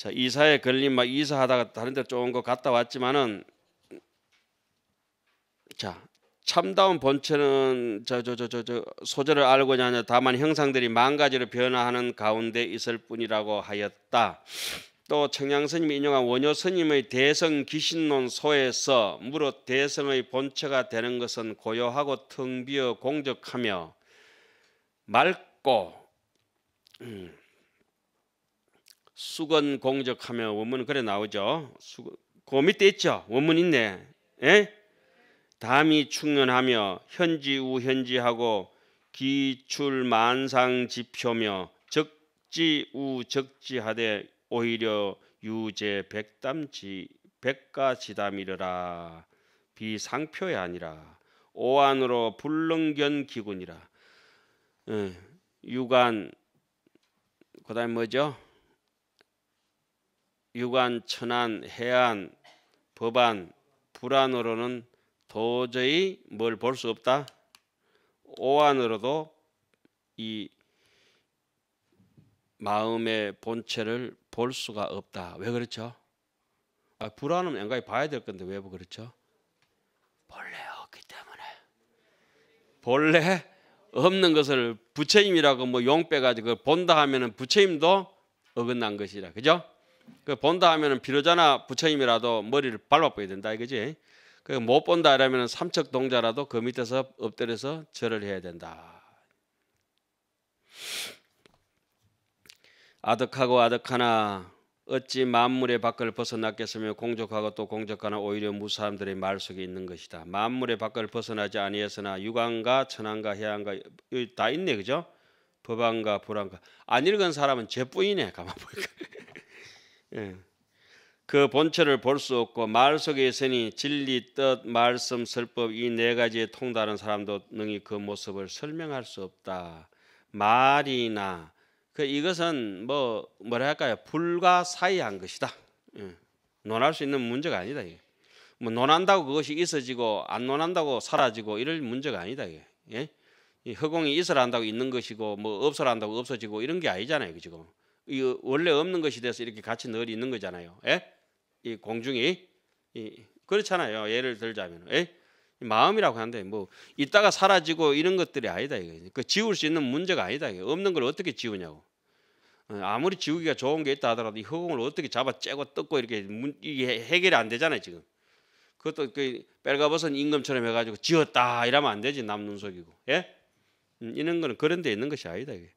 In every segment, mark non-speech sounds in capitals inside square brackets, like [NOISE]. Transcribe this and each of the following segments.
자 이사에 걸린 막 이사하다가 다른 데 좋은 거 갔다 왔지만은 자 참다운 본체는 저 저 저 저저 소재를 알고자 하냐 다만 형상들이 망가지로 변화하는 가운데 있을 뿐이라고 하였다. 또 청량스님이 인용한 원효스님의 대성기신론 소에서 무릇 대성의 본체가 되는 것은 고요하고 텅비어 공적하며 맑고 음, 수건 공적하며 원문은 그래 나오죠. 수건 그 밑에 있죠. 원문 있네. 에? 예? 담이 충연하며 현지 우현지하고 기출 만상 지표며 적지 우적지하되 오히려 유제 백담지 백가지담이러라 비상표에 아니라 오안으로 불능견 기군이라 에, 예. 유관 그다음 뭐죠? 유관, 천안, 해안, 법안, 불안으로는 도저히 뭘 볼 수 없다. 오안으로도 이 마음의 본체를 볼 수가 없다. 왜 그렇죠? 아, 불안은 앵간히 봐야 될 건데 왜 그렇죠? 본래 없기 때문에 본래 없는 것을 부처님이라고 뭐용 빼가지고 본다 하면은 부처님도 어긋난 것이라 그죠? 그 본다 하면은 비로자나 부처님이라도 머리를 밟아보야 된다 이거지. 그 못 본다 이러면 삼척 동자라도 그 밑에서 엎드려서 절을 해야 된다. 아득하고 아득하나 어찌 만물의 밖을 벗어났겠으며 공적하고 또 공적하나 오히려 무사함들의 말 속에 있는 것이다. 만물의 밖을 벗어나지 아니했으나 유안과 천안과 해안과 다 있네 그죠? 법안과 불안과 안 읽은 사람은 죄뿐이네 가만 보니까 예. 그 본체를 볼 수 없고 말 속에 있으니 진리, 뜻, 말씀, 설법 이 네 가지에 통달한 사람도 능히 그 모습을 설명할 수 없다. 말이나 그 이것은 뭐뭐라할까요 불가사의한 것이다. 예. 논할 수 있는 문제가 아니다. 이게. 뭐 논한다고 그것이 있어지고 안 논한다고 사라지고 이럴 문제가 아니다. 이게. 예? 허공이 있어라 한다고 있는 것이고 뭐 없어라 한다고 없어지고 이런 게 아니잖아요. 지금 이거 원래 없는 것이 돼서 이렇게 같이 늘 있는 거잖아요. 예? 이 공중이 이 그렇잖아요. 예를 들자면 예? 이 마음이라고 하는데 뭐 있다가 사라지고 이런 것들이 아니다 이거지. 그 지울 수 있는 문제가 아니다. 이거. 없는 걸 어떻게 지우냐고. 어, 아무리 지우기가 좋은 게 있다 하더라도 이 허공을 어떻게 잡아 째고 뜯고 이렇게 문, 이게 해결이 안 되잖아요 지금. 그것도 그 뺄가벗은 임금처럼 해가지고 지었다 이러면 안 되지 남 눈속이고 예? 음, 이런 거는 그런 데 있는 것이 아니다 이게.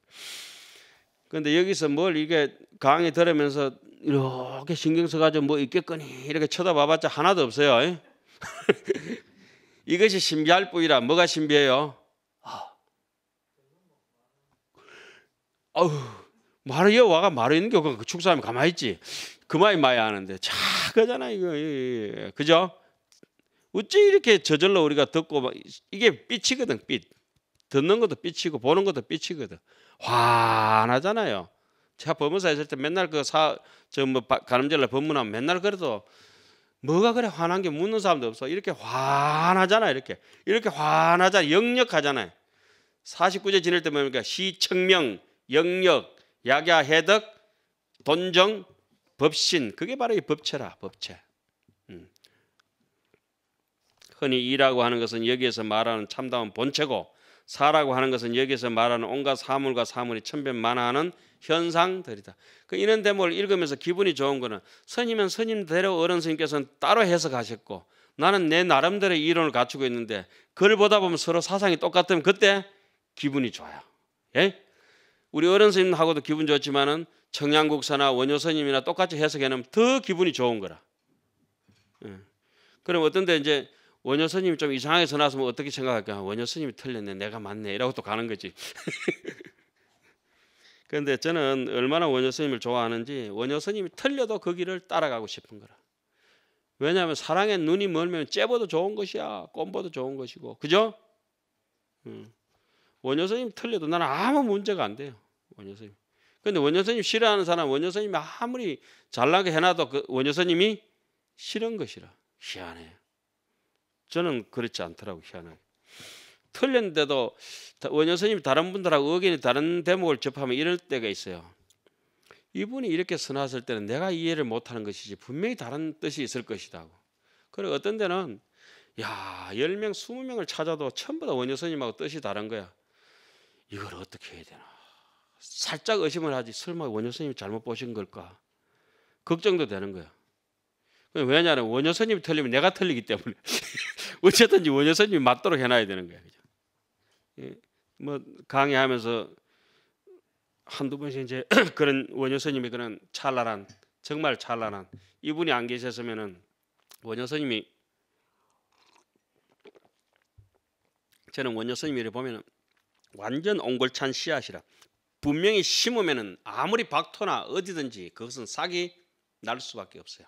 근데 여기서 뭘 이게 강의 들으면서 이렇게 신경 써가지고 뭐 있겠거니 이렇게 쳐다봐봤자 하나도 없어요. [LAUGHS] 이것이 신비할 뿐이라 뭐가 신비해요? 아. 어우 마르여 와가 마르 있는 교 그 축사하면 가만히 있지 그마이 마야 하는데 작거잖아 이거 그죠? 어찌 이렇게 저절로 우리가 듣고 이게 빛이거든 빛. 듣는 것도 삐치고 보는 것도 삐치거든. 환하잖아요. 제가 법무사 있을 때 맨날 그 사 저 뭐 가늠절날 법문하면 맨날 그래도 뭐가 그래 환한 게 묻는 사람도 없어. 이렇게 환하잖아 이렇게 이렇게 환하잖아 영역하잖아요. 49제 지낼 때 뭡니까 시청명 영역 약야 해덕 돈정 법신 그게 바로 이 법체라 법체. 음. 흔히 이라고 하는 것은 여기에서 말하는 참다운 본체고 사라고 하는 것은 여기서 말하는 온갖 사물과 사물이 천변만화하는 현상들이다. 그 이런 대목을 읽으면서 기분이 좋은 거는 스님은 스님대로 어른 스님께서는 따로 해석하셨고 나는 내 나름대로 이론을 갖추고 있는데 그걸 보다 보면 서로 사상이 똑같으면 그때 기분이 좋아요. 예? 우리 어른 스님하고도 기분 좋지만은 청양국사나 원효 스님이나 똑같이 해석해놓으면 더 기분이 좋은 거라. 예. 그럼 어떤데 이제 원효 스님이 좀 이상하게 전화왔으면 어떻게 생각할까? 원효 스님이 틀렸네, 내가 맞네, 이러고 또 가는 거지. [LAUGHS] 그런데 저는 얼마나 원효 스님을 좋아하는지 원효 스님이 틀려도 그 길을 따라가고 싶은 거라. 왜냐하면 사랑의 눈이 멀면 째보도 좋은 것이야, 꼼보도 좋은 것이고, 그죠? 음. 원효 스님 틀려도 나는 아무 문제가 안 돼요, 원효 스님. 근데 원효 스님 싫어하는 사람, 원효 스님이 아무리 잘나게 해놔도 그 원효 스님이 싫은 것이라 희한해요. 저는 그렇지 않더라고 희한하게. 틀렸는데도 원효선님 다른 분들하고 의견이 다른 대목을 접하면 이럴 때가 있어요. 이분이 이렇게 선하실 때는 내가 이해를 못하는 것이지 분명히 다른 뜻이 있을 것이다 그리고 어떤 때는 야, 10명, 20명을 찾아도 전부 다 원효선님하고 뜻이 다른 거야. 이걸 어떻게 해야 되나. 살짝 의심을 하지. 설마 원효선님이 잘못 보신 걸까? 걱정도 되는 거야. 왜냐하면 원효선님이 틀리면 내가 틀리기 때문에 [LAUGHS] 어쨌든지 원효선님이 맞도록 해놔야 되는 거야. 그죠? 예, 뭐 강의하면서 한두 번씩 이제 [CLEARS THROAT] 그런 원효선님의 그런 찬란 정말 찬란 이분이 안 계셨으면은 원효선님이 저는 원효선님을 보면은 완전 옹골찬 씨앗이라 분명히 심으면은 아무리 박토나 어디든지 그것은 싹이 날 수밖에 없어요.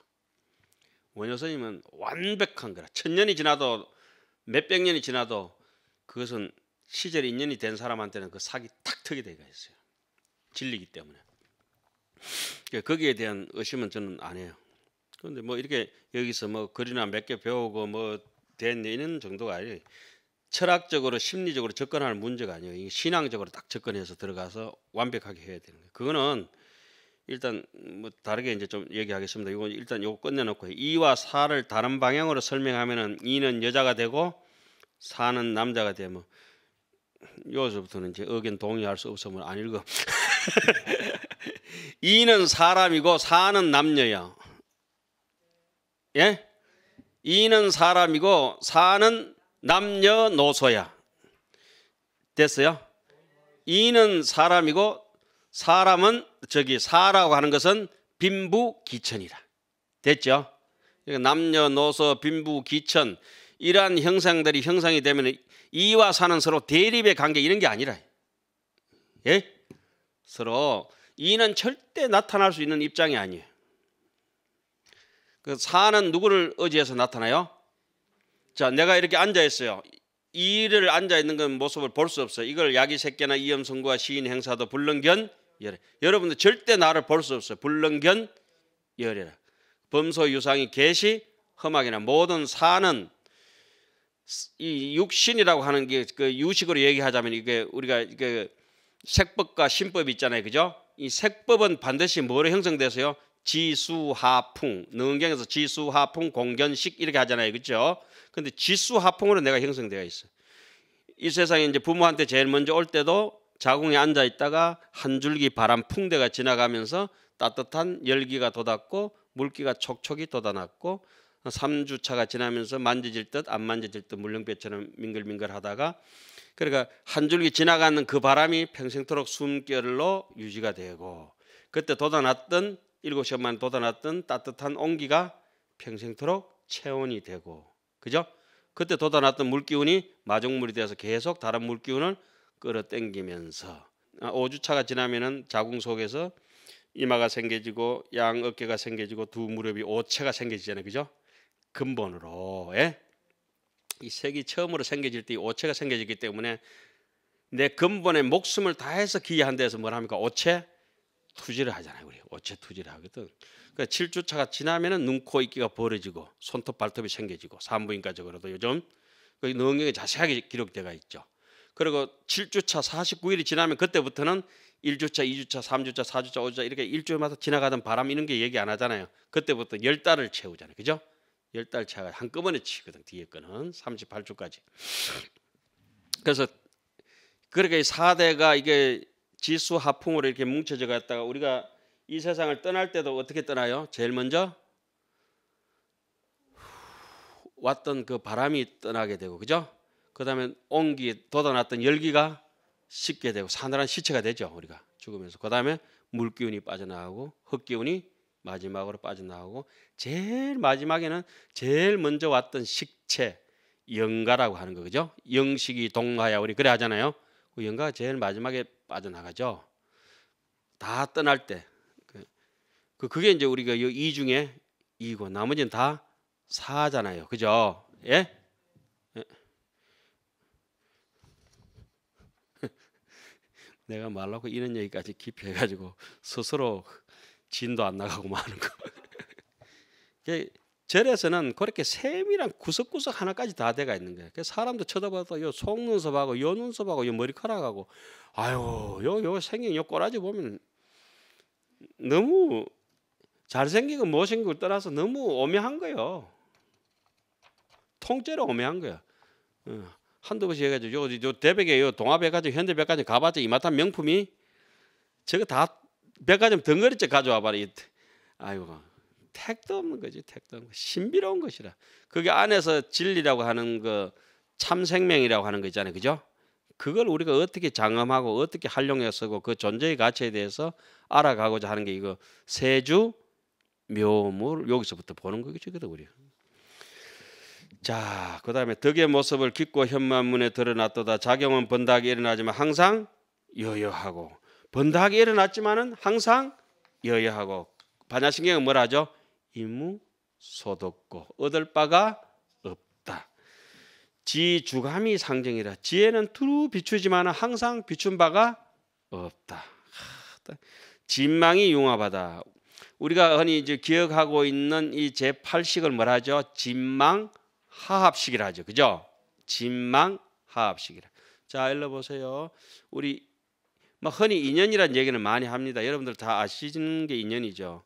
원효스님은 완벽한 거라. 천년이 지나도 몇백 년이 지나도 그것은 시절에 인연이 된 사람한테는 그 사기 탁 턱이 되가 있어요. 진리기 때문에. 그러니까 거기에 대한 의심은 저는 안 해요. 그런데 뭐 이렇게 여기서 뭐 글이나 몇 개 배우고 뭐된 이런 정도가 아니에요. 철학적으로 심리적으로 접근할 문제가 아니에요. 신앙적으로 딱 접근해서 들어가서 완벽하게 해야 되는 거예요. 그거는 일단 뭐 다르게 이제 좀 얘기하겠습니다. 이건 일단 요거 끝내놓고 2와 4를 다른 방향으로 설명하면은 2는 여자가 되고 4는 남자가 되면 뭐 요기서부터는 이제 의견 동의할 수 없으면 안 읽어. 2는 [LAUGHS] 사람이고 4는 남녀야. 예? 2는 사람이고 4는 남녀노소야. 됐어요? 2는 사람이고 사람은 저기 사라고 하는 것은 빈부기천이라. 됐죠? 그러니까 남녀노소 빈부기천 이러한 형상들이 형상이 되면 이와 사는 서로 대립의 관계 이런 게 아니라 예? 서로 이는 절대 나타날 수 있는 입장이 아니에요. 그 사는 누구를 의지해서 나타나요? 자, 내가 이렇게 앉아 있어요. 이를 앉아 있는 건 모습을 볼 수 없어요. 이걸 야기 새끼나 이염성과 시인 행사도 불능견 열애. 여러분들 절대 나를 볼 수 없어요. 불능견 열애라. 범소 유상이 계시 험악이나 모든 사는 이 육신이라고 하는 게 그 유식으로 얘기하자면 이게 우리가 그 색법과 신법이 있잖아요. 그죠? 이 색법은 반드시 뭐로 형성돼서요? 지수하풍. 능경에서 지수하풍 공견식 이렇게 하잖아요. 그죠? 근데 지수하풍으로 내가 형성되어 있어. 이 세상에 이제 부모한테 제일 먼저 올 때도 자궁에 앉아 있다가 한 줄기 바람 풍대가 지나가면서 따뜻한 열기가 돋았고 물기가 촉촉이 돋아났고 3주차가 지나면서 만져질 듯 안 만져질 듯 물렁뼈처럼 밍글밍글하다가 그러니까 한 줄기 지나가는 그 바람이 평생토록 숨결로 유지가 되고 그때 돋아났던 일곱 시간 만 돋아났던 따뜻한 온기가 평생토록 체온이 되고 그죠? 그때 돋아났던 물기운이 마중물이 되어서 계속 다른 물기운을 끌어당기면서 5주차가 아, 지나면은 자궁 속에서 이마가 생겨지고 양 어깨가 생겨지고 두 무릎이 오체가 생겨지잖아요. 그죠? 근본으로. 예? 이 색이 처음으로 생겨질 때 오체가 생겨지기 때문에 내 근본에 목숨을 다해서 기여한 데서 뭘 합니까? 오체 투지를 하잖아요. 우리 오체 투지를 하거든. 그러니까 7주차가 지나면은 눈, 코, 입기가 벌어지고 손톱, 발톱이 생겨지고 산부인과적으로도 요즘 그 능력이 자세하게 기록돼가 있죠. 그리고 7주차 49일이 지나면 그때부터는 1주차, 2주차, 3주차, 4주차, 5주차 이렇게 일주일마다 지나가던 바람 이런 게 얘기 안 하잖아요. 그때부터 열 달을 채우잖아요. 그죠? 열달 차가 한꺼번에 치거든. 뒤에 거는 38주까지. 그래서 그렇게 4대가 이게 지수 하풍으로 이렇게 뭉쳐져 갔다가 우리가 이 세상을 떠날 때도 어떻게 떠나요? 제일 먼저 왔던 그 바람이 떠나게 되고 그죠? 그다음에 온기 돋아났던 열기가 식게 되고 사늘한 시체가 되죠 우리가 죽으면서 그다음에 물 기운이 빠져나가고흙 기운이 마지막으로 빠져나가고 제일 마지막에는 제일 먼저 왔던 식체 영가라고 하는 거죠 영식이 동화야 우리 그래 하잖아요 그 영가가 제일 마지막에 빠져나가죠 다 떠날 때그 그, 그게 이제 우리가 이 중에 이고 나머지는 다 사잖아요 그죠 예 내가 말하고 이런 얘기까지 깊이 해가지고 스스로 진도 안 나가고 마는 뭐 거. [LAUGHS] 그 절에서는 그렇게 세밀한 구석구석 하나까지 다 돼가 있는 거예요. 그 사람도 쳐다봐도 요 속눈썹하고 요 눈썹하고 요 머리카락하고 아유 요요 생긴 요 꼬라지 보면 너무 잘생기고 못생기고 떠나서 너무 오묘한 거예요. 통째로 오묘한 거예 어. 한두 번씩 해가지고 요, 요 대백에 요 동아백화점 현대백화점 가봤자 이마탄 명품이 저거 다 백화점 덩어리째 가져와봐라 이 아이고 택도 없는 거지 택도 없는 거. 신비로운 것이라 그게 안에서 진리라고 하는 거 참생명이라고 하는 거 있잖아요 그죠 그걸 우리가 어떻게 장엄하고 어떻게 활용해 쓰고 그 존재의 가치에 대해서 알아가고자 하는 게 이거 세주 묘물 여기서부터 보는 거겠죠 그래 우리 자, 그 다음에 덕의 모습을 깊고 현만문에 드러났도다. 작용은 번닥이 일어나지만 항상 여여하고 번닥이 일어났지만은 항상 여여하고 반야신경은 뭐라 하죠? 임무 소독고 얻을 바가 없다. 지주감이 상징이라 지혜는 두루 비추지만 항상 비춘 바가 없다. 진망이 융합하다. 우리가 흔히 이제 기억하고 있는 이 제8식을 뭐라 하죠? 진망 하합식이라 하죠. 그죠? 진망 하합식이라. 자, 일러 보세요. 우리 뭐 흔히 인연이란 얘기는 많이 합니다. 여러분들 다 아시는 게 인연이죠.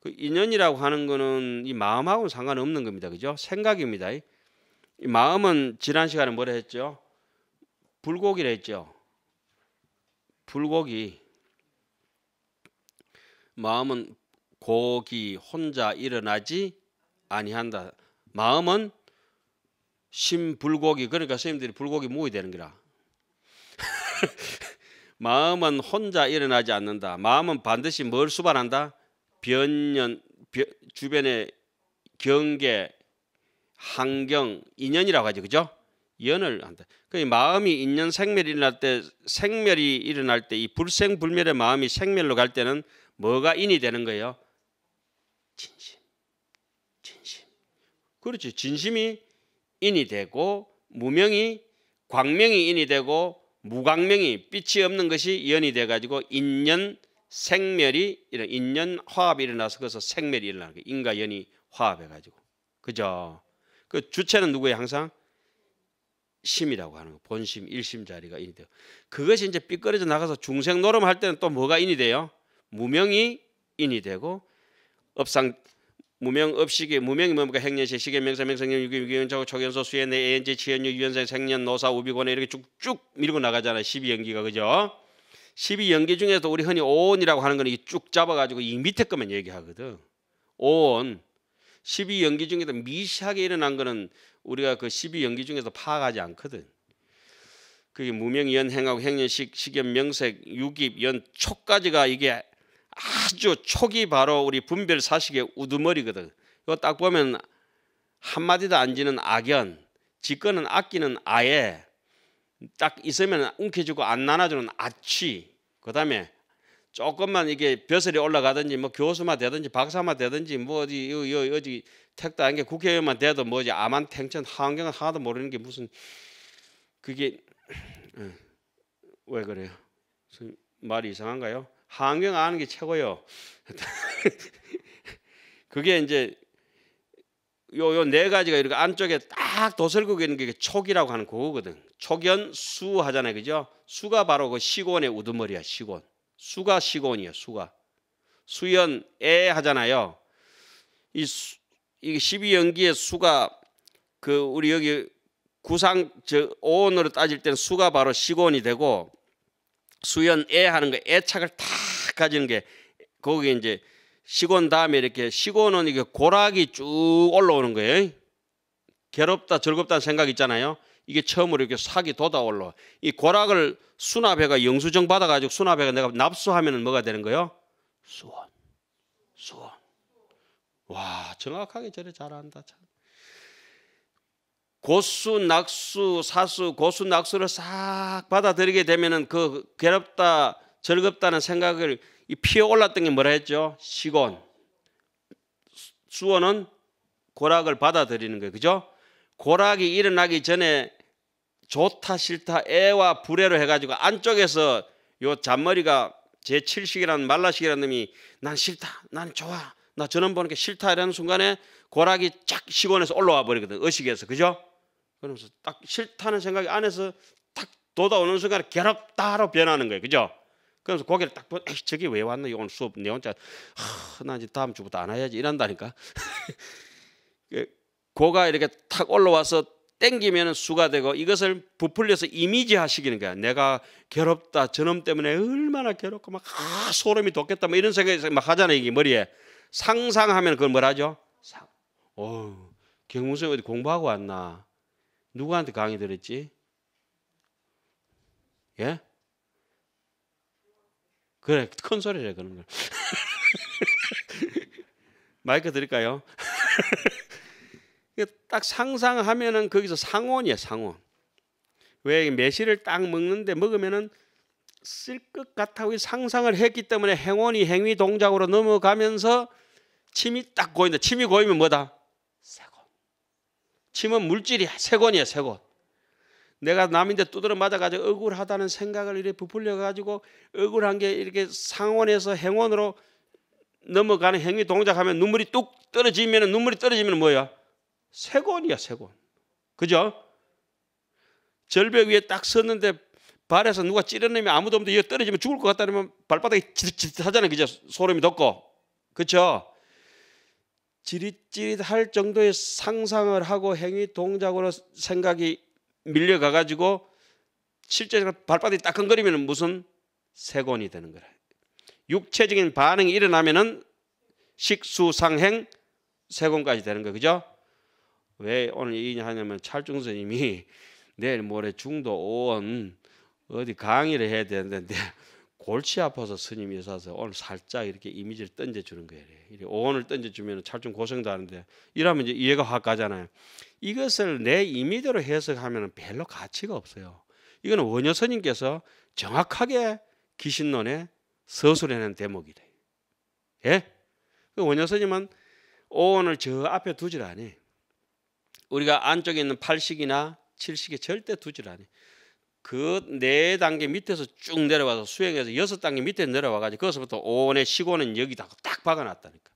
그 인연이라고 하는 거는 이 마음하고는 상관없는 겁니다. 그죠? 생각입니다. 이 마음은 지난 시간에 뭐라 했죠? 불고기라 했죠. 불고기. 마음은 고기 혼자 일어나지 아니한다. 마음은 심불고기 그러니까 선생님들이 불고기 무이 되는 거라. 마음은 혼자 일어나지 않는다. 마음은 반드시 뭘 수반한다? 변연 변, 주변의 경계, 환경, 인연이라고 하죠. 그죠? 연을 한다. 그 마음이 인연 생멸이 일어날 때 생멸이 일어날 때 이 불생불멸의 마음이 생멸로 갈 때는 뭐가 인이 되는 거예요? 진심. 진심. 그렇지. 진심이 인이 되고 무명이 광명이 인이 되고 무광명이 빛이 없는 것이 연이 돼가지고 인연 생멸이 이런 인연 화합이 일어나서 그래서 생멸이 일어나는 거예요. 인과 연이 화합해가지고 그죠? 그 주체는 누구예요? 항상 심이라고 하는 거 본심 일심 자리가 인이 돼요. 그것이 이제 삐끄러져 나가서 중생 노름할 때는 또 뭐가 인이 돼요? 무명이 인이 되고 업상 무명 업식이 무명이 뭡니까 행년시 시계명사 명성년 유기 유교연차고 초견소 수연내 예연제 지연유 유연생 생년 노사 우비권에 이렇게 쭉쭉 밀고 나가잖아요. 12연기가 그죠? 12연기 중에서 우리 흔히 오온이라고 하는 거는 쭉 잡아가지고 이 밑에 것만 얘기하거든. 오온 12연기 중에서 미시하게 일어난 거는 우리가 그 12연기 중에서 파악하지 않거든. 그게 무명, 연, 행하고 행년, 식, 식연, 명색, 유기 연, 초까지가 이게 아주 초기 바로 우리 분별 사식의 우두머리거든. 이거 딱 보면 한마디도 안 지는 악연, 지거는 아끼는 아예, 딱 있으면 움켜쥐고 안 나눠주는 아취, 그 다음에 조금만 이게 벼슬이 올라가든지 뭐 교수만 되든지 박사만 되든지 뭐 어디 어디, 어디 택도 아게 국회의원만 돼도 뭐지 암한탱천 환경은 하나도 모르는 게 무슨 그게 어, 왜 그래요? 말이 이상한가요? 환경 아는 게 최고요. [LAUGHS] 그게 이제 요 요 네 가지가 이렇게 안쪽에 딱 도설국에 있는 게 촉이라고 하는 그거거든. 촉연 수 하잖아요, 그죠? 수가 바로 그 시곤의 우두머리야, 시곤. 수가 시곤이에요, 수가. 수연 애 하잖아요. 이 수, 이게 12연기의 수가 그 우리 여기 구상 저 오온으로 따질 때는 수가 바로 시곤이 되고 수연 애 하는 거 애착을 다탁 가지는 게 거기 이제 시온 다음에 이렇게 시고는 이게 고락이 쭉 올라오는 거예요. 괴롭다 즐겁다는 생각 있잖아요. 이게 처음으로 이렇게 사기 돋아 올라. 이 고락을 수납해가 영수증 받아가지고 수납해가 내가 납수하면 뭐가 되는 거예요? 수원, 수원. 와 정확하게 저래 잘한다 참. 고수, 낙수, 사수, 고수, 낙수를 싹 받아들이게 되면은 그 괴롭다 즐겁다는 생각을 피어 올랐던 게 뭐라 했죠? 시곤. 수원은 고락을 받아들이는 거예요. 그죠? 고락이 일어나기 전에 좋다 싫다 애와 불애로 해가지고 안쪽에서 요 잔머리가 제칠식이라는 말라식이라는 놈이 난 싫다 난 좋아 나 저놈 보는 게 싫다 이러는 순간에 고락이 쫙 시곤에서 올라와 버리거든 의식에서 그죠? 그러면서 딱 싫다는 생각이 안에서 딱 돋아오는 순간에 괴롭다로 변하는 거예요 그죠? 그래서 고개를 딱 보, 니 저기 왜왔나 이건 수업 내 혼자 하, 나 이제 다음 주부터 안 해야지 이런다니까. [LAUGHS] 그 고가 이렇게 탁 올라와서 땡기면 수가 되고 이것을 부풀려서 이미지 하시기는 거야. 내가 괴롭다. 저놈 때문에 얼마나 괴롭고 막 아, 소름이 돋겠다. 뭐 이런 생각이 막 하잖아 요 이게 머리에. 상상하면 그걸 뭐라죠? 하 상. 어, 경무선 어디 공부하고 왔나? 누구한테 강의 들었지? 예? 그래 큰 소리래 그런 걸. [LAUGHS] 마이크 드릴까요? [LAUGHS] 딱 상상하면은 거기서 상온이야 상온. 왜 매실을 딱 먹는데 먹으면은 쓸 것 같다고 상상을 했기 때문에 행원이 행위 동작으로 넘어가면서 침이 딱 고인다. 침이 고이면 뭐다? 세곤. 침은 물질이야. 세곤이야 세곤. 내가 남인데 두드려 맞아가지고 억울하다는 생각을 이렇게 부풀려가지고 억울한 게 이렇게 상원에서 행원으로 넘어가는 행위 동작하면 눈물이 뚝 떨어지면 눈물이 떨어지면 뭐야? 세곤이야 세곤. 그죠? 절벽 위에 딱 섰는데 발에서 누가 찌르는 놈 아무도 없는데 이거 떨어지면 죽을 것 같다면 발바닥이 지릿지릿하잖아요. 그죠? 소름이 돋고. 그렇죠? 지릿지릿할 정도의 상상을 하고 행위 동작으로 생각이 밀려가 가지고 실제 발바닥이 따끔거리면 무슨 세곤이 되는 거라. 육체적인 반응이 일어나면은 식수상행 세곤까지 되는 거 그죠? 왜 오늘 이냐하냐면 찰중스님이 내일 모레 중도 오원 어디 강의를 해야 되는데 골치 아파서 스님이 사서 오늘 살짝 이렇게 이미지를 던져주는 거예요. 이렇게 오원을 던져주면 찰좀 고생도 하는데 이러면 이제 이해가 확 가잖아요. 이것을 내 임의대로 해석하면 별로 가치가 없어요. 이거는 원효 스님께서 정확하게 기신론에 서술해낸 대목이래. 예? 그 원효 스님은 오원을 저 앞에 두질 않아요. 우리가 안쪽에 있는 팔식이나 칠식에 절대 두질 않아요. 그네 단계 밑에서 쭉 내려와서 수행해서 여섯 단계 밑에 내려와가지고 거기서부터 오원의 시고는 여기다 딱 박아놨다니까.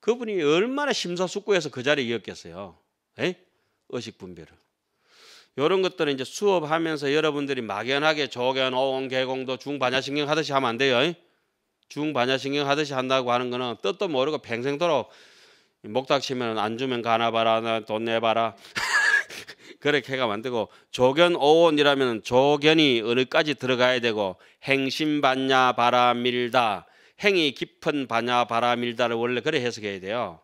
그분이 얼마나 심사숙고해서 그 자리에 이었겠어요. 에 의식 분별을. 이런 것들은 이제 수업하면서 여러분들이 막연하게 조견, 오온 개공도 중반야신경 하듯이 하면 안 돼요. 에 중반야신경 하듯이 한다고 하는 거는 뜻도 모르고 평생도록 목닥 치면 안 주면 가나 봐라, 돈 내봐라. [LAUGHS] 그렇게 가 만들고 조견 오온이라면 조견이 어느까지 들어가야 되고 행심 반야 바라 밀다 행이 깊은 반야 바라 밀다를 원래 그래 해석해야 돼요.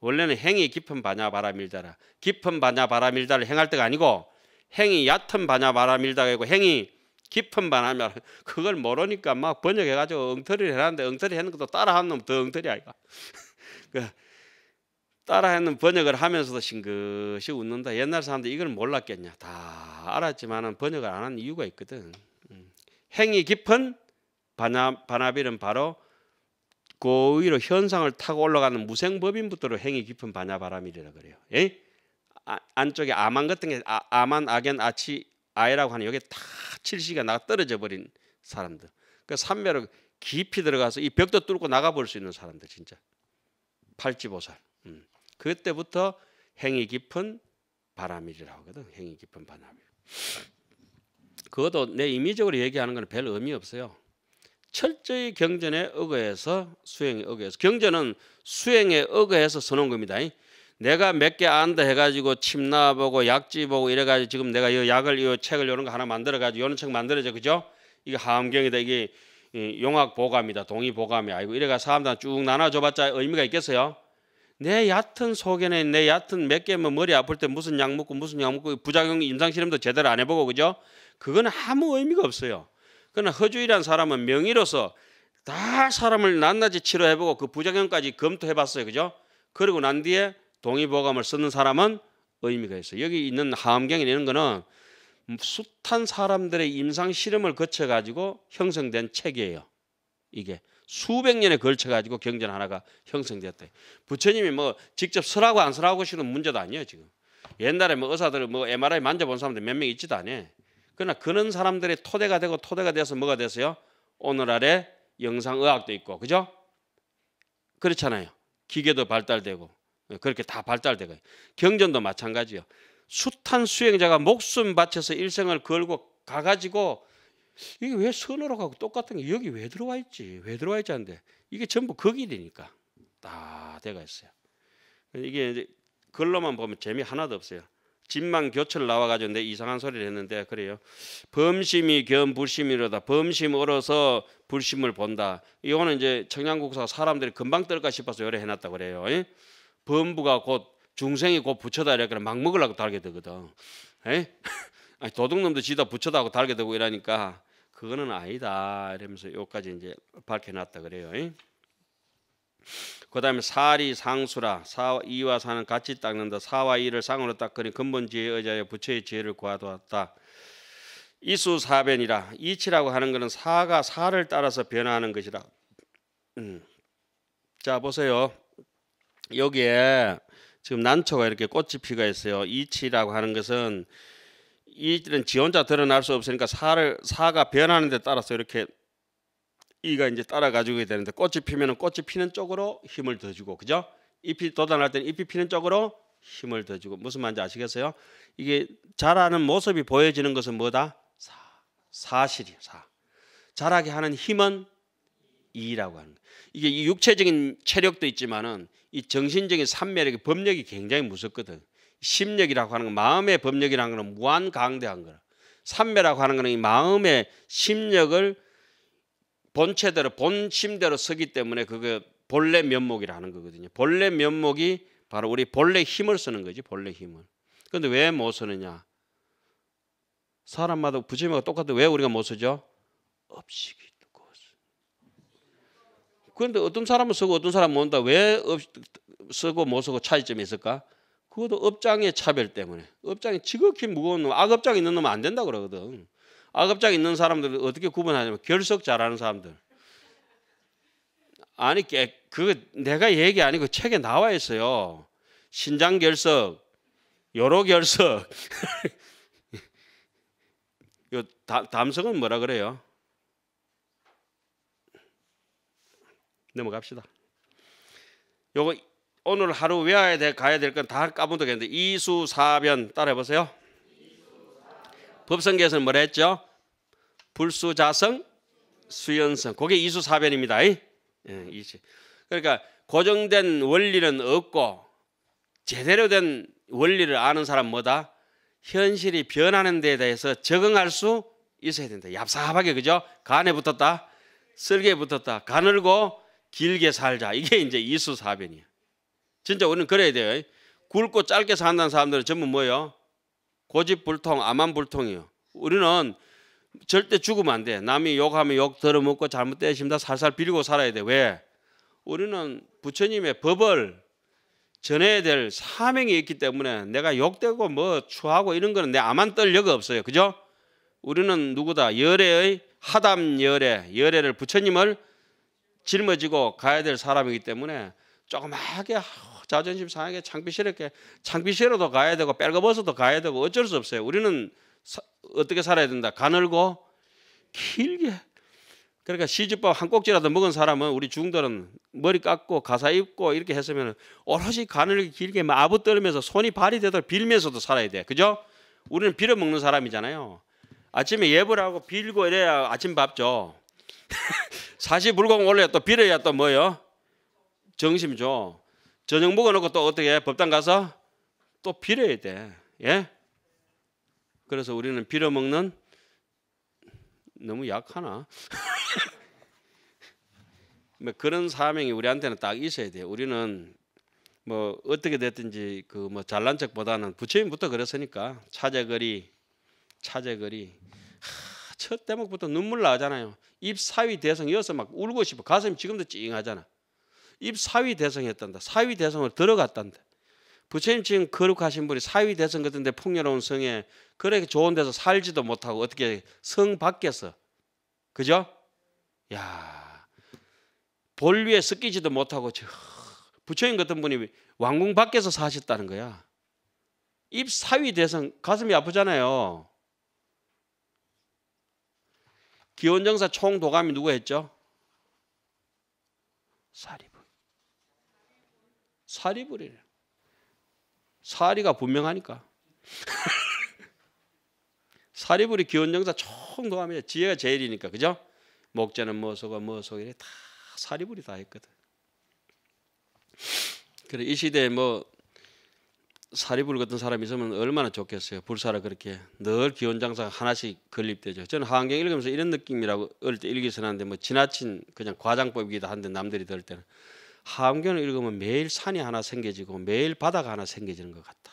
원래는 행이 깊은 반야 바라 밀다라 깊은 반야 바라 밀다를 행할 때가 아니고 행이 얕은 반야 바라 밀다가 있고 행이 깊은 반람이 그걸 모르니까 막 번역해가지고 엉터리를 해놨는데 엉터리 하는 것도 따라하는 놈더 엉터리 아이가 [LAUGHS] 따라하는 번역을 하면서도 싱긋이 웃는다. 옛날 사람들 이걸 몰랐겠냐? 다 알았지만은 번역을 안 한 이유가 있거든. 음. 행이 깊은 바나, 바나빌은 바로 고의로 현상을 타고 올라가는 무생법인부터로 행이 깊은 바나바람이라 그래요. 예? 아, 안쪽에 아만 같은 게 아, 아만 악연 아치 아이라고 하는 여기 다 칠시가 나가 떨어져 버린 사람들. 그 산매로 깊이 들어가서 이 벽도 뚫고 나가 볼 수 있는 사람들 진짜. 팔찌보살 그때부터 행위 깊은 바람이라고 하거든. 행위 깊은 바람. 그것도 내 임의적으로 얘기하는 건별 의미 없어요. 철저히 경전에 의거해서 수행에 의거해서 경전은 수행에 의거해서 서는 겁니다. 내가 몇 개 안다 해가지고 침나 보고 약지 보고 이래가지고 지금 내가 이 약을 이 책을 이런 거 하나 만들어가지고 이런 책 만들어져 그죠? 이게 하암경이다 이게 용학 보감이다 동의 보감이 아니고 이래가 사람들 쭉 나눠줘봤자 의미가 있겠어요? 내 얕은 소견에 내 얕은 몇 개면 뭐 머리 아플 때 무슨 약 먹고 무슨 약 먹고 부작용 임상실험도 제대로 안 해보고 그죠? 그건 아무 의미가 없어요. 그러나 허주이란 사람은 명의로서 다 사람을 낱낱이 치료해보고 그 부작용까지 검토해봤어요. 그죠? 그리고 난 뒤에 동의보감을 쓰는 사람은 의미가 있어요. 여기 있는 하암경이 내는 거는 숱한 사람들의 임상 실험을 거쳐가지고 형성된 책이에요. 이게 수백 년에 걸쳐 가지고 경전 하나가 형성됐다. 부처님이 뭐 직접 쓰라고 안 쓰라고 시는 문제도 아니에요 지금. 옛날에 뭐 의사들 뭐 MRI 만져본 사람들 몇 명 있지도 않아. 그러나 그런 사람들의 토대가 되고 토대가 돼서 뭐가 됐어요? 오늘날의 영상의학도 있고 그죠? 그렇잖아요. 기계도 발달되고 그렇게 다 발달되고 경전도 마찬가지요. 숱한 수행자가 목숨 바쳐서 일생을 걸고 가가지고 이게 왜으로하고 똑같은 게 여기 왜 들어와 있지? 왜 들어와 있지 않는데 이게 전부 거기되니까 다 돼가 있어요. 이게 이제 글로만 보면 재미 하나도 없어요. 집만 교철 나와가지고 내 이상한 소리를 했는데 그래요. 범심이 겸 불심이로다. 범심 얼어서 불심을 본다. 이거는 이제 청양국사 사람들이 금방 뜰까 싶어서 요래 해놨다 그래요. 예? 범부가 곧 중생이 곧 부처다 이렇게 막 먹으려고 달게 되거든. 예? [LAUGHS] 도둑놈도 지다 부처다 하고 달게 되고 이러니까 그거는 아니다 이러면서 요까지 이제 밝혀놨다 그래요. 그다음에 사리 상수라 사 이와 사는 같이 닦는다 사와 이를 상으로 닦으니 근본 지혜 의자에 부처의 지혜를 구하두었다. 이수 사변이라 이치라고 하는 것은 사가 사를 따라서 변화하는 것이라. 음. 자 보세요. 여기에 지금 난초가 이렇게 꽃이 피가 있어요. 이치라고 하는 것은 이들은 지 혼자 드러날 수 없으니까 사를 사가 변하는 데 따라서 이렇게 이가 이제 따라가지고 되는데 꽃이 피면은 꽃이 피는 쪽으로 힘을 더 주고 그죠? 잎이 돋아날 때는 잎이 피는 쪽으로 힘을 더 주고 무슨 말인지 아시겠어요? 이게 자라는 모습이 보여지는 것은 뭐다? 사, 사실이야 사. 자라게 하는 힘은 이라고 하는 거예요. 이게 육체적인 체력도 있지만은 이 정신적인 산매력의 법력이 굉장히 무섭거든. 심력이라고 하는 건 마음의 법력이라는 것은 무한 강대한 거라. 삼매라고 하는 것은 이 마음의 심력을 본체대로 본심대로 서기 때문에 그게 본래 면목이라는 거거든요. 본래 면목이 바로 우리 본래 힘을 쓰는 거지 본래 힘을. 그런데 왜 못 쓰느냐? 사람마다 부재미가 똑같은데 왜 우리가 못 쓰죠? 업식이 두꺼워서. 그런데 어떤 사람은 쓰고 어떤 사람은 못한다. 왜 쓰고 못 쓰고 차이점이 있을까? 그것도 업장의 차별 때문에 업장이 지극히 무거운 놈 악업장 있는 놈은 안 된다 그러거든. 악업장 있는 사람들 어떻게 구분하냐면 결석 잘하는 사람들. 아니 그 내가 얘기 아니고 책에 나와 있어요. 신장 결석, 요로 결석. [LAUGHS] 요 담성은 뭐라 그래요? 넘어갑시다. 요거 오늘 하루 외워야 돼 가야 될 건 다 까먹었겠는데 이수사변 따라해 보세요. 법성계에서는 뭐라 했죠? 불수자성 수연성. 그게 이수사변입니다. 예, 그러니까 고정된 원리는 없고 제대로 된 원리를 아는 사람 뭐다? 현실이 변하는 데에 대해서 적응할 수 있어야 된다. 얍삽하게 그죠? 간에 붙었다. 쓸개 붙었다. 가늘고 길게 살자. 이게 이제 이수사변이에요. 진짜 우리는 그래야 돼요. 굵고 짧게 산다는 사람들은 전부 뭐예요? 고집불통, 암암불통이에요 우리는 절대 죽으면 안 돼. 남이 욕하면 욕 들어먹고 잘못된 심다 살살 빌고 살아야 돼. 왜? 우리는 부처님의 법을 전해야 될 사명이 있기 때문에 내가 욕되고 뭐 추하고 이런 거는 내 암만 떨려가 없어요. 그죠? 우리는 누구다? 열애의 하담 열애, 열애를 부처님을 짊어지고 가야 될 사람이기 때문에 조그맣게 자존심 상하게 창피스럽게 창피스로도 가야 되고 빨거벗어도 가야 되고 어쩔 수 없어요. 우리는 사, 어떻게 살아야 된다. 가늘고 길게. 그러니까 시집밥 한 꼭지라도 먹은 사람은 우리 중들은 머리 깎고 가사 입고 이렇게 했으면 오롯이 가늘게 길게 마부 떨면서 손이 발이 되도록 빌면서도 살아야 돼. 그죠? 우리는 빌어 먹는 사람이잖아요. 아침에 예불 하고 빌고 이래야 아침밥 줘. 사실 물공 올려 또 빌어야 또 뭐요? 정심 줘. 저녁 먹어놓고 또 어떻게 법당 가서 또 빌어야 돼. 예? 그래서 우리는 빌어먹는 너무 약하나? [LAUGHS] 뭐 그런 사명이 우리한테는 딱 있어야 돼 우리는 뭐 어떻게 됐든지 그 뭐 잘난 척보다는 부처님부터 그랬으니까 차제거리 차제거리 하, 첫 대목부터 눈물 나잖아요. 입사위 대성 이어서 막 울고 싶어. 가슴이 지금도 찡하잖아. 입 사위 대성했단다. 사위 대성을 들어갔단다. 부처님 지금 거룩하신 분이 사위 대성 같은데 풍요로운 성에 그렇게 좋은 데서 살지도 못하고 어떻게 성 밖에서 그죠? 야 본류에 섞이지도 못하고 저 부처님 같은 분이 왕궁 밖에서 사셨다는 거야. 입 사위 대성 가슴이 아프잖아요. 기원정사 총도감이 누구 했죠? 사림. 사리부리래 사리가 분명하니까. 사리부이 [LAUGHS] 기원정사 총 더하면 지혜가 제일이니까 그죠? 목재는 뭐소가 뭐소 이래 다 사리불이 다 했거든. 그래 이 시대에 뭐 사리불 같은 사람이 있으면 얼마나 좋겠어요. 불사라 그렇게 늘 기원장사가 하나씩 건립되죠. 저는 한경 읽으면서 이런 느낌이라고 어릴 때 읽기 전하뭐 지나친 그냥 과장법이기도 한데 남들이 들 때는 하음경을 읽으면 매일 산이 하나 생겨지고 매일 바다가 하나 생겨지는 것 같다.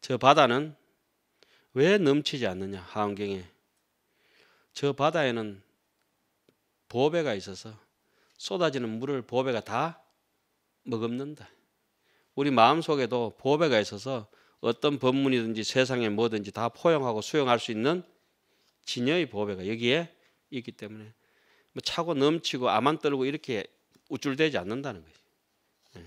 저 바다는 왜 넘치지 않느냐 하암경에 저 바다에는 보배가 있어서 쏟아지는 물을 보배가 다 머금는다. 우리 마음속에도 보배가 있어서 어떤 법문이든지 세상에 뭐든지 다 포용하고 수용할 수 있는 진여의 보배가 여기에 있기 때문에 뭐 차고 넘치고 암만 떨고 이렇게 우쭐대지 않는다는 거지. 예.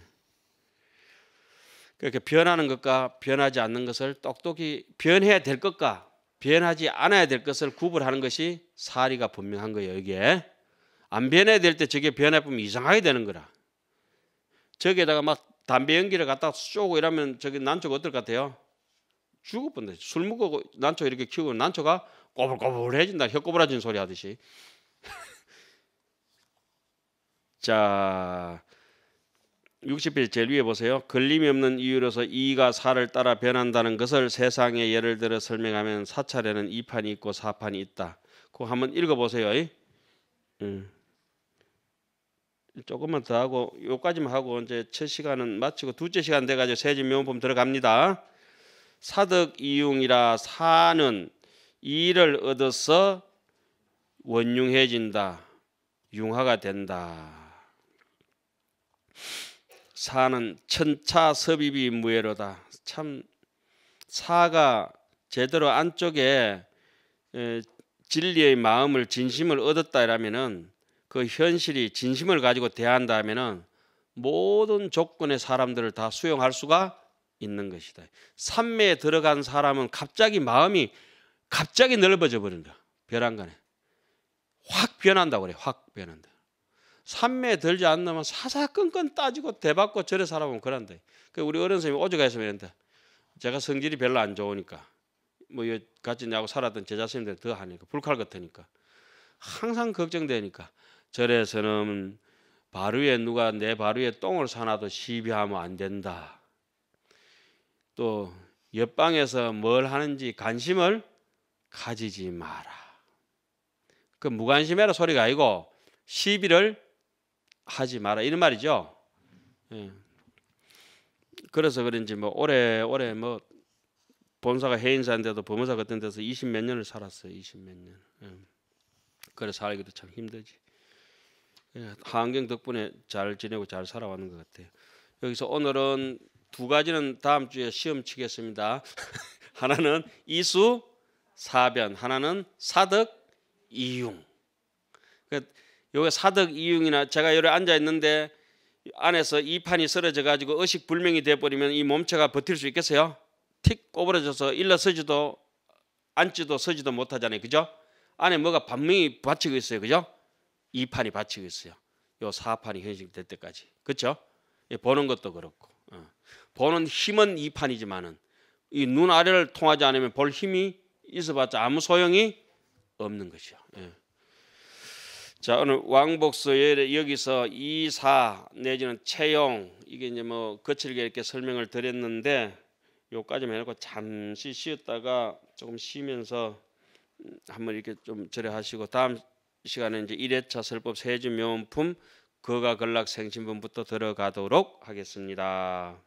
그렇게 변하는 것과 변하지 않는 것을 똑똑히 변해야 될 것과 변하지 않아야 될 것을 구분하는 것이 사리가 분명한 거예요. 이게 안 변해야 될 때 저게 변해보면 이상하게 되는 거라. 저기에다가 막 담배 연기를 갖다 쏘고 이러면 저기 난초가 어떨 것 같아요? 죽어본다. 술 먹고 난초 이렇게 키우면 난초가 꼬불꼬불해진다. 혀 꼬부라진 소리 하듯이. 자 60페이지 제일 위에 보세요. 걸림이 없는 이유로서 이가 사를 따라 변한다는 것을 세상의 예를 들어 설명하면 사찰에는 이판이 있고 사판이 있다. 그거 한번 읽어보세요. 음. 조금만 더 하고 요까지만 하고 이제 첫 시간은 마치고 두째 시간 돼가지고 세집 명품 들어갑니다. 사득 이용이라 사는 이를 얻어서 원융해진다. 융화가 된다. 사는 천차 섭입이 무예로다. 참 사가 제대로 안쪽에 진리의 마음을 진심을 얻었다 이라면은 그 현실이 진심을 가지고 대한다면은 모든 조건의 사람들을 다 수용할 수가 있는 것이다. 삼매에 들어간 사람은 갑자기 마음이 갑자기 넓어져 버린다. 벼랑간에 확 변한다 그래. 확 변한다. 산매 에 들지 않으면 사사건건 따지고 대받고 절에 살아보면 그런데그 우리 어른 선생님 오죽했으면 이랬다. 제가 성질이 별로 안 좋으니까 뭐 같이 나하고 살았던 제자 선생님들 더 하니까 불칼 같으니까 항상 걱정되니까 절에서는 바루에 누가 내 바루에 똥을 사놔도 시비하면 안 된다. 또 옆방에서 뭘 하는지 관심을 가지지 마라. 그 무관심해라 소리가 아니고 시비를 하지 마라 이런 말이죠. 예. 그래서 그런지 뭐 올해 올해 뭐 본사가 해인사인데도 법무사 같은 데서 20 몇 년을 살았어요. 20 몇 년. 예. 그래서 살기도 참 힘들지. 예. 환경 덕분에 잘 지내고 잘 살아왔는 것 같아요. 여기서 오늘은 두 가지는 다음 주에 시험 치겠습니다. [LAUGHS] 하나는 이수 사변, 하나는 사득 이융. 그러니까 여기 사득 이응이나 제가 여기 앉아 있는데 안에서 이 판이 쓰러져 가지고 의식 불명이 돼 버리면 이 몸체가 버틸 수 있겠어요? 틱 꼬부러져서 일러서지도 앉지도 서지도 못하잖아요. 그죠? 안에 뭐가 반명이 받치고 있어요. 그죠? 이 판이 받치고 있어요. 요 사판이 현실될 때까지. 그렇죠? 보는 것도 그렇고. 어. 보는 힘은 이 판이지만은 이 눈 아래를 통하지 않으면 볼 힘이 있어봤자 아무 소용이 없는 것이요. 예. 자 오늘 왕복서에 여기서 이사 내지는 채용 이게 이제 뭐 거칠게 이렇게 설명을 드렸는데 요까지만 해놓고 잠시 쉬었다가 조금 쉬면서 음, 한번 이렇게 좀 절여하시고 다음 시간에 이제 1회차 설법 세주 명품 거가 근락 생신분부터 들어가도록 하겠습니다.